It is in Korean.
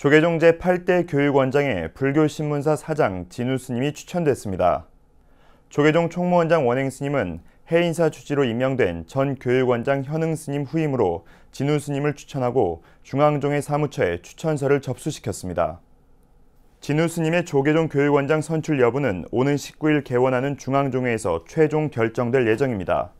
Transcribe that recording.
조계종 제8대 교육원장의 불교신문사 사장 진우 스님이 추천됐습니다. 조계종 총무원장 원행 스님은 해인사 주지로 임명된 전 교육원장 현흥 스님 후임으로 진우 스님을 추천하고 중앙종의 사무처에 추천서를 접수시켰습니다. 진우 스님의 조계종 교육원장 선출 여부는 오는 19일 개원하는 중앙종회에서 최종 결정될 예정입니다.